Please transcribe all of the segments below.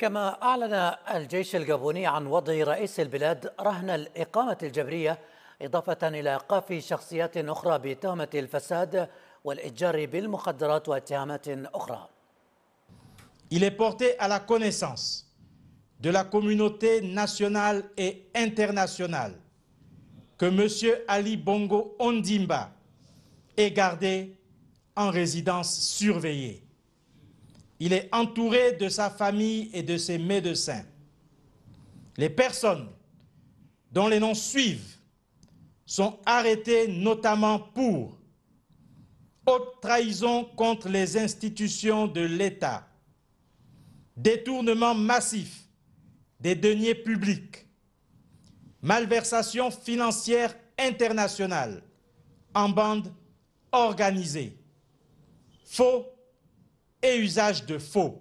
Il est porté à la connaissance de la communauté nationale et internationale que M. Ali Bongo Ondimba est gardé en résidence surveillée il est entouré de sa famille et de ses médecins. Les personnes dont les noms suivent sont arrêtées notamment pour haute trahison contre les institutions de l'État, détournement massif des deniers publics, malversation financière internationale en bande organisée, faux et usage de faux.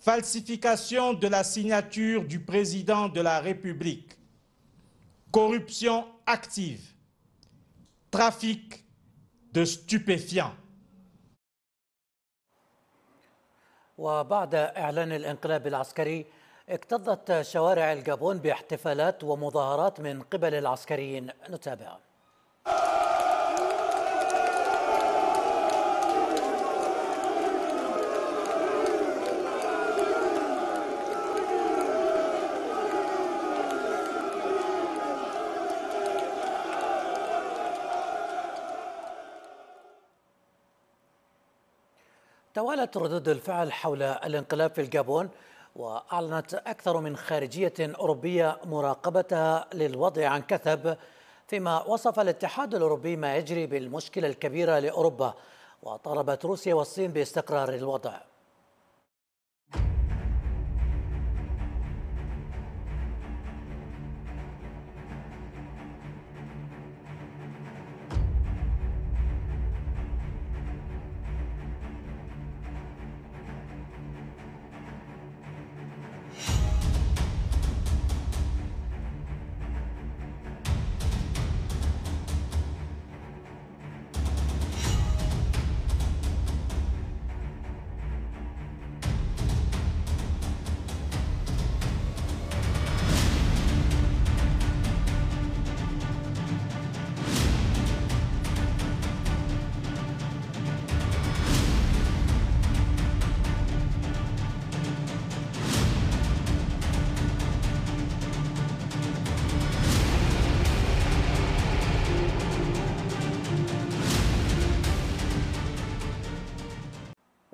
Falsification de la signature du président de la République. Corruption active. Trafic de stupéfiants. وبعد اعلان الانقلاب العسكري اكتظت شوارع الجابون باحتفالات ومظاهرات من قبل العسكريين نتابع توالت ردود الفعل حول الانقلاب في الجابون وأعلنت أكثر من خارجية أوروبية مراقبتها للوضع عن كثب فيما وصف الاتحاد الأوروبي ما يجري بالمشكلة الكبيرة لأوروبا وطالبت روسيا والصين باستقرار الوضع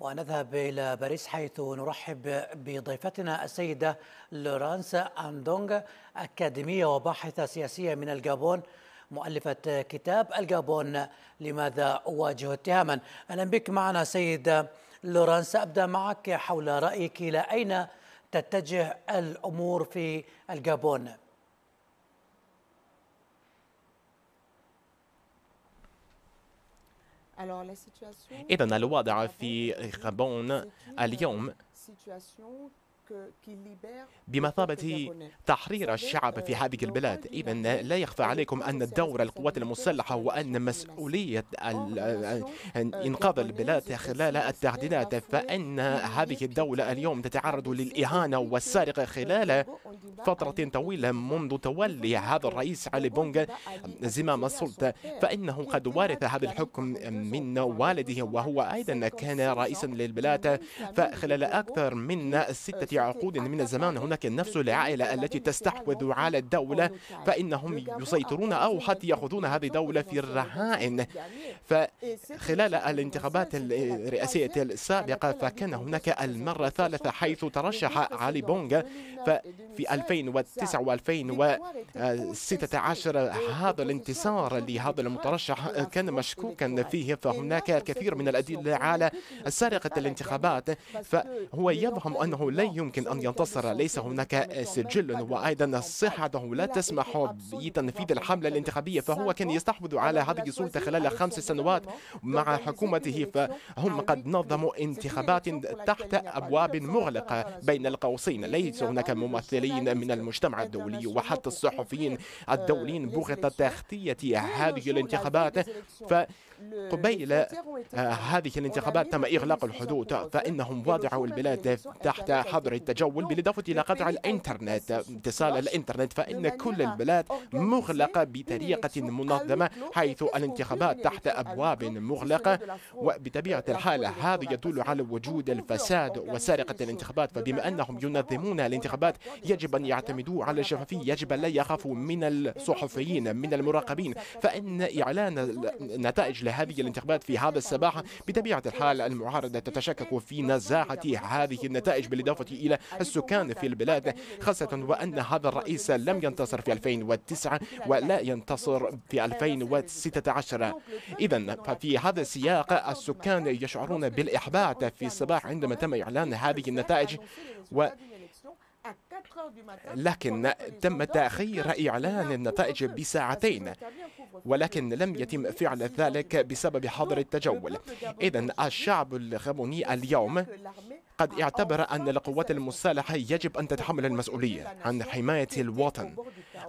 ونذهب إلى باريس حيث نرحب بضيفتنا السيدة لورانس أندونغ أكاديمية وباحثة سياسية من الجابون مؤلفة كتاب الجابون لماذا أواجه اتهاما أهلا بك معنا سيدة لورانس أبدأ معك حول رأيك إلى أين تتجه الأمور في الجابون Alors, la situation... Et dans la loi d'Arfi Rabon à euh, Lyon, بمثابة تحرير الشعب في euh, هذه البلاد إذا لا يخفى عليكم أن دور القوات المسلحة وأن مسؤولية euh, إنقاذ البلاد خلال التهديدات فإن هذه الدولة اليوم تتعرض للإهانة والسرقة خلال فترة طويلة منذ تولي هذا الرئيس علي بونغ زمام السلطة فإنه قد ورث هذا الحكم من والده وهو أيضا كان رئيسا للبلاد فخلال أكثر من ستة عقود من الزمان هناك نفس العائلة التي تستحوذ على الدولة فإنهم يسيطرون أو حتى يأخذون هذه الدولة في الرهائن فخلال الانتخابات الرئاسية السابقة فكان هناك المرة الثالثة حيث ترشح علي بونغ ففي 2009 و 2016 هذا الانتصار لهذا المترشح كان مشكوكا فيه فهناك الكثير من الأدلة على سرقة الانتخابات فهو يفهم أنه لا يمكن يمكن أن ينتصر ليس هناك سجل وأيضا صحته لا تسمح بتنفيذ الحملة الانتخابية فهو كان يستحوذ على هذه السلطة خلال خمس سنوات مع حكومته فهم قد نظموا انتخابات تحت أبواب مغلقة بين القوسين ليس هناك ممثلين من المجتمع الدولي وحتى الصحفيين الدوليين بغت تغطية هذه الانتخابات فقبيل هذه الانتخابات تم إغلاق الحدود فإنهم وضعوا البلاد تحت حظر التجول بالإضافة إلى قطع الإنترنت اتصال الإنترنت فإن كل البلاد مغلقة بطريقة منظمة حيث الانتخابات تحت أبواب مغلقة وبطبيعة الحال هذا يدل على وجود الفساد وسرقة الانتخابات فبما أنهم ينظمون الانتخابات يجب أن يعتمدوا على الشفافية يجب أن لا يخافوا من الصحفيين من المراقبين فإن إعلان نتائج لهذه الانتخابات في هذا الصباح بطبيعة الحال المعارضة تتشكك في نزاهة هذه النتائج بالإضافة إلى إلى السكان في البلاد يعني خاصة وأن هذا الرئيس لم ينتصر في 2009 ولا ينتصر في 2016 إذا ففي هذا السياق السكان يشعرون بالإحباط في الصباح عندما تم إعلان هذه النتائج و لكن تم تأخير إعلان النتائج بساعتين ولكن لم يتم فعل ذلك بسبب حظر التجول إذا الشعب الغابوني اليوم قد اعتبر أن القوات المسلحة يجب أن تتحمل المسؤولية عن حماية الوطن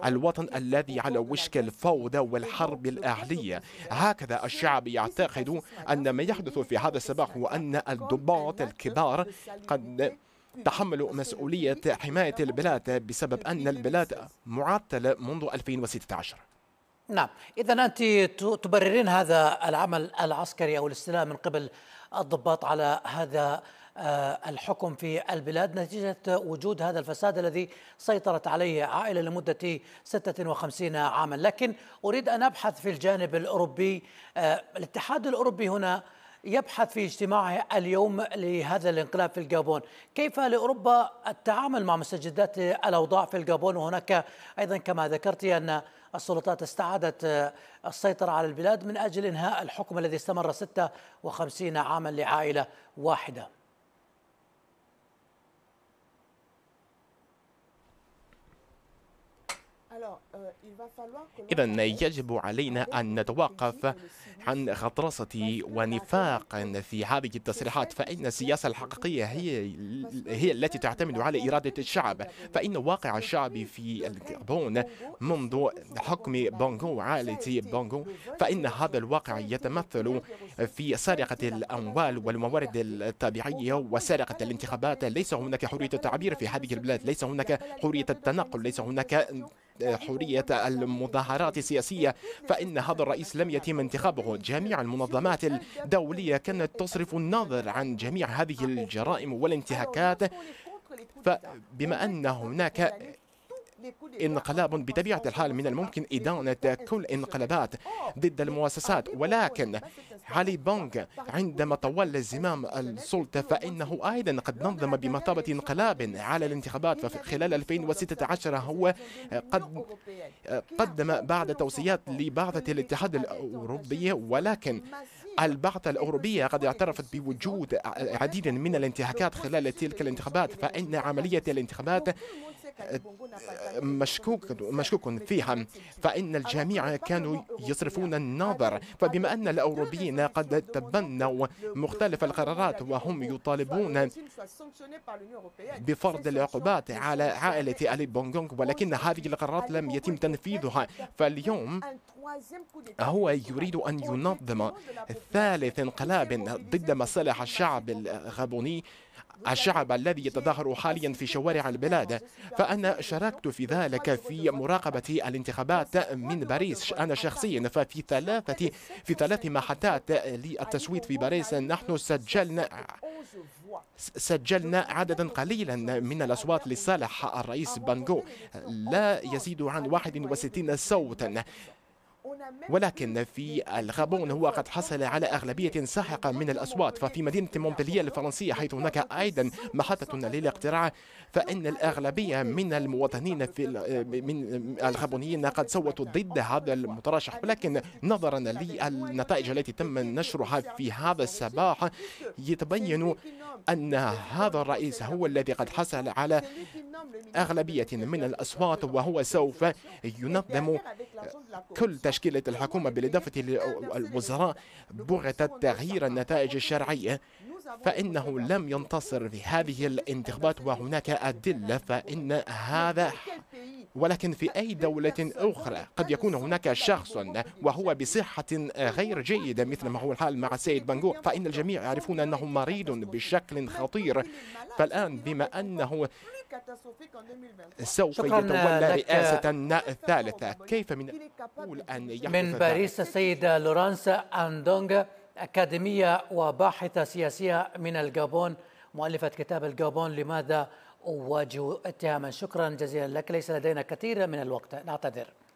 الوطن الذي على وشك الفوضى والحرب الأهلية هكذا الشعب يعتقد أن ما يحدث في هذا السباق هو أن الضباط الكبار قد تحملوا مسؤولية حماية البلاد بسبب أن البلاد معطلة منذ 2016 نعم إذا أنت تبررين هذا العمل العسكري أو الاستلام من قبل الضباط على هذا آه، الحكم في البلاد نتيجة وجود هذا الفساد الذي سيطرت عليه عائلة لمدة 56 عاما لكن أريد أن أبحث في الجانب الأوروبي آه، الاتحاد الأوروبي هنا يبحث في اجتماعه اليوم لهذا الانقلاب في الجابون كيف لأوروبا التعامل مع مستجدات الأوضاع في الجابون وهناك أيضا كما ذكرت أن السلطات استعادت آه، السيطرة على البلاد من أجل إنهاء الحكم الذي استمر 56 عاما لعائلة واحدة Euh, إذا يجب علينا أن نتوقف عن غطرسة ونفاق في هذه التصريحات فإن السياسة الحقيقية هي هي التي تعتمد على إرادة الشعب فإن واقع الشعب في الكابون منذ حكم بونغو عائلة بونغو فإن هذا الواقع يتمثل في سرقة الأموال والموارد الطبيعية وسرقة الانتخابات ليس هناك حرية التعبير في هذه البلاد ليس هناك حرية التنقل ليس هناك حرية المظاهرات السياسية فإن هذا الرئيس لم يتم انتخابه جميع المنظمات الدولية كانت تصرف النظر عن جميع هذه الجرائم والانتهاكات فبما أن هناك انقلاب بطبيعة الحال من الممكن إدانة كل انقلابات ضد المؤسسات ولكن علي بونغ عندما طول زمام السلطة فإنه أيضا قد نظم بمثابة انقلاب على الانتخابات خلال 2016 هو قد قدم بعض توصيات لبعضة الاتحاد الأوروبي ولكن البعثة الأوروبية قد اعترفت بوجود عديد من الانتهاكات خلال تلك الانتخابات فإن عملية الانتخابات مشكوك مشكوك فيها فإن الجميع كانوا يصرفون النظر فبما أن الأوروبيين قد تبنوا مختلف القرارات وهم يطالبون بفرض العقوبات على عائلة الي بونغونغ ولكن هذه القرارات لم يتم تنفيذها فاليوم هو يريد أن ينظم ثالث انقلاب ضد مصالح الشعب الغابوني الشعب الذي يتظاهر حاليا في شوارع البلاد فأنا شاركت في ذلك في مراقبة الانتخابات من باريس أنا شخصيا ففي ثلاثة في ثلاث محطات للتصويت في باريس نحن سجلنا سجلنا عددا قليلا من الأصوات لصالح الرئيس بانجو لا يزيد عن 61 صوتا ولكن في الغابون هو قد حصل على أغلبية ساحقة من الأصوات ففي مدينة مونبلييه الفرنسية حيث هناك أيضا محطة للاقتراع فإن الأغلبية من المواطنين في من الغابونيين قد صوتوا ضد هذا المترشح ولكن نظرا للنتائج التي تم نشرها في هذا الصباح يتبين أن هذا الرئيس هو الذي قد حصل على أغلبية من الأصوات وهو سوف ينظم كل تشكيلة الحكومة بالإضافة للوزراء بغية تغيير النتائج الشرعية فإنه لم ينتصر في هذه الانتخابات وهناك أدلة فإن هذا ولكن في أي دولة أخرى قد يكون هناك شخص وهو بصحة غير جيدة مثل ما هو الحال مع السيد بانجو فإن الجميع يعرفون أنه مريض بشكل خطير فالآن بما أنه سوف يتولى رئاسة الثالثة كيف من أن من باريس السيدة لورانس أندونغ أكاديمية وباحثة سياسية من الجابون مؤلفة كتاب الجابون لماذا وجو تهاما شكرا جزيلا لك ليس لدينا كثير من الوقت نعتذر